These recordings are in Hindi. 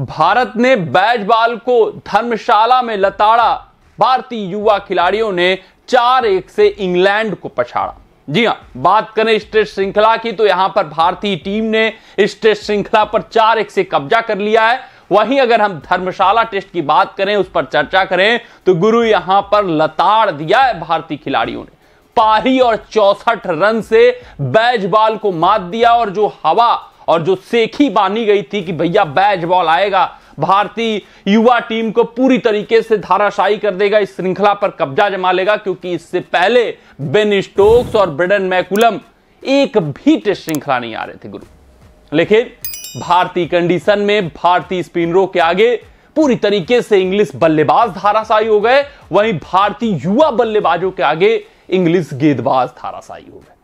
भारत ने बैज बॉल को धर्मशाला में लताड़ा भारतीय युवा खिलाड़ियों ने चार एक से इंग्लैंड को पछाड़ा जी हां बात करें इस टेस्ट श्रृंखला की तो यहां पर भारतीय टीम ने इस टेस्ट श्रृंखला पर चार एक से कब्जा कर लिया है वहीं अगर हम धर्मशाला टेस्ट की बात करें उस पर चर्चा करें तो गुरु यहां पर लताड़ दिया है भारतीय खिलाड़ियों ने पारी और चौसठ रन से बैज बॉल को मात दिया और जो हवा और जो सेखी बानी गई थी कि भैया बैच बॉल आएगा भारतीय युवा टीम को पूरी तरीके से धाराशाही कर देगा इस श्रृंखला पर कब्जा जमा लेगा क्योंकि इससे पहले बेन स्टोक्स और ब्रिडन मैकुलम एक भी टेस्ट श्रृंखला नहीं आ रहे थे गुरु लेकिन भारतीय कंडीशन में भारतीय स्पिनरों के आगे पूरी तरीके से इंग्लिश बल्लेबाज धाराशाही हो गए वहीं भारतीय युवा बल्लेबाजों के आगे इंग्लिश गेंदबाज धाराशाही हो गए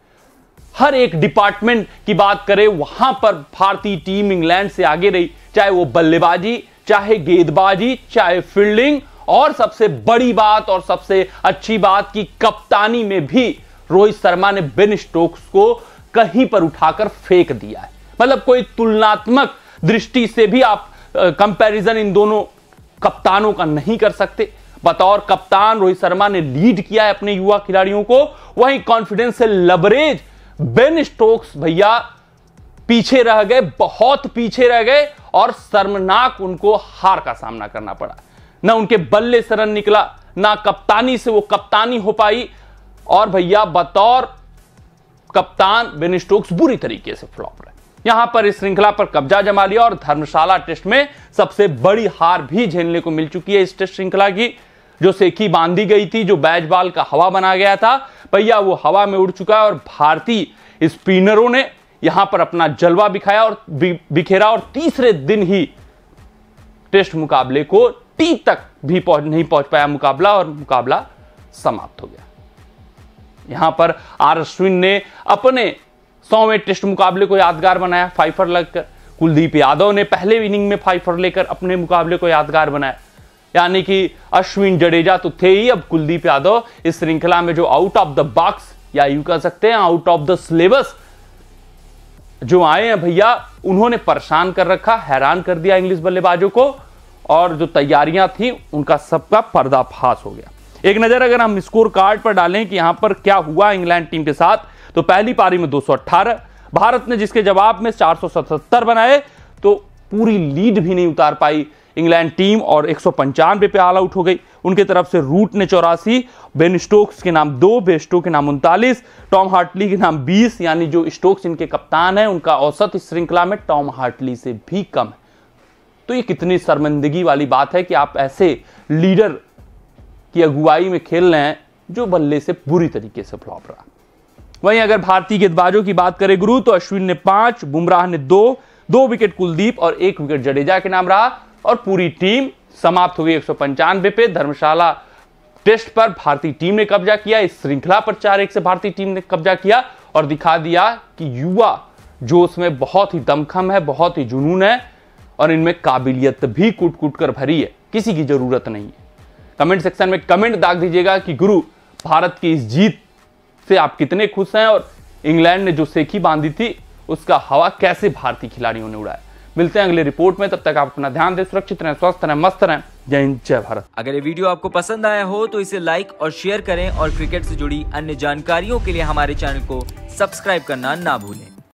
हर एक डिपार्टमेंट की बात करें वहां पर भारतीय टीम इंग्लैंड से आगे रही चाहे वो बल्लेबाजी चाहे गेंदबाजी चाहे फील्डिंग और सबसे बड़ी बात और सबसे अच्छी बात की कप्तानी में भी रोहित शर्मा ने बिन स्टोक्स को कहीं पर उठाकर फेंक दिया है मतलब कोई तुलनात्मक दृष्टि से भी आप कंपैरिजन इन दोनों कप्तानों का नहीं कर सकते बतौर कप्तान रोहित शर्मा ने लीड किया है अपने युवा खिलाड़ियों को वहीं कॉन्फिडेंस से लबरेज बेन स्टोक्स भैया पीछे रह गए बहुत पीछे रह गए और शर्मनाक उनको हार का सामना करना पड़ा ना उनके बल्ले से रन निकला ना कप्तानी से वो कप्तानी हो पाई और भैया बतौर कप्तान बेन स्टोक्स बुरी तरीके से फ्लॉप रहे यहां पर इस श्रृंखला पर कब्जा जमा लिया और धर्मशाला टेस्ट में सबसे बड़ी हार भी झेलने को मिल चुकी है इस टेस्ट श्रृंखला की जो सेकी बांधी गई थी जो बैच बॉल का हवा बना गया था पहिया वो हवा में उड़ चुका है और भारतीय स्पिनरों ने यहां पर अपना जलवा बिखाया और बिखेरा और तीसरे दिन ही टेस्ट मुकाबले को टी तक भी पहुंच नहीं पहुंच पाया मुकाबला और मुकाबला समाप्त हो गया यहां पर आर अश्विन ने अपने सौवें टेस्ट मुकाबले को यादगार बनाया फाइफर लगकर कुलदीप यादव ने पहले इनिंग में फाइफर लेकर अपने मुकाबले को यादगार बनाया यानी कि अश्विन जडेजा तो थे ही अब कुलदीप यादव इस श्रृंखला में जो आउट ऑफ द बॉक्स या यू कह सकते हैं आउट ऑफ द सिलेबस जो आए हैं भैया उन्होंने परेशान कर रखा हैरान कर दिया इंग्लिश बल्लेबाजों को और जो तैयारियां थी उनका सबका पर्दाफाश हो गया एक नज़र अगर हम स्कोर कार्ड पर डालें कि यहां पर क्या हुआ इंग्लैंड टीम के साथ तो पहली पारी में 218 भारत ने जिसके जवाब में 477 बनाए तो पूरी लीड भी नहीं उतार पाई इंग्लैंड टीम और एक पे ऑल आउट हो गई उनके तरफ से रूट ने चौरासी बेन स्टोक्स के नाम दो बेस्टो के नाम उनतालीस टॉम हार्टली के नाम बीस यानी जो स्टोक्स इनके कप्तान हैं उनका औसत इस श्रृंखला में टॉम हार्टली से भी कम है तो ये कितनी शर्मिंदगी वाली बात है कि आप ऐसे लीडर की अगुवाई में खेल रहे हैं जो बल्ले से बुरी तरीके से फ्लॉप रहा वहीं अगर भारतीय गेंदबाजों की बात करें गुरु तो अश्विन ने पांच बुमराह ने दो दो विकेट कुलदीप और एक विकेट जडेजा के नाम रहा और पूरी टीम समाप्त हुई एक पे धर्मशाला टेस्ट पर भारतीय टीम ने कब्जा किया इस श्रृंखला पर चार एक से भारतीय टीम ने कब्जा किया और दिखा दिया कि युवा जो उसमें बहुत ही दमखम है बहुत ही जुनून है और इनमें काबिलियत भी कूट कूट कर भरी है किसी की जरूरत नहीं है कमेंट सेक्शन में कमेंट दाग दीजिएगा कि गुरु भारत की इस जीत से आप कितने खुश हैं और इंग्लैंड ने जो सेखी बांधी थी उसका हवा कैसे भारतीय खिलाड़ियों ने उड़ाया मिलते हैं अगली रिपोर्ट में तब तक आप अपना ध्यान दें सुरक्षित रहें स्वस्थ रहें मस्त रहें जय हिंद जय भारत अगर ये वीडियो आपको पसंद आया हो तो इसे लाइक और शेयर करें और क्रिकेट से जुड़ी अन्य जानकारियों के लिए हमारे चैनल को सब्सक्राइब करना ना भूलें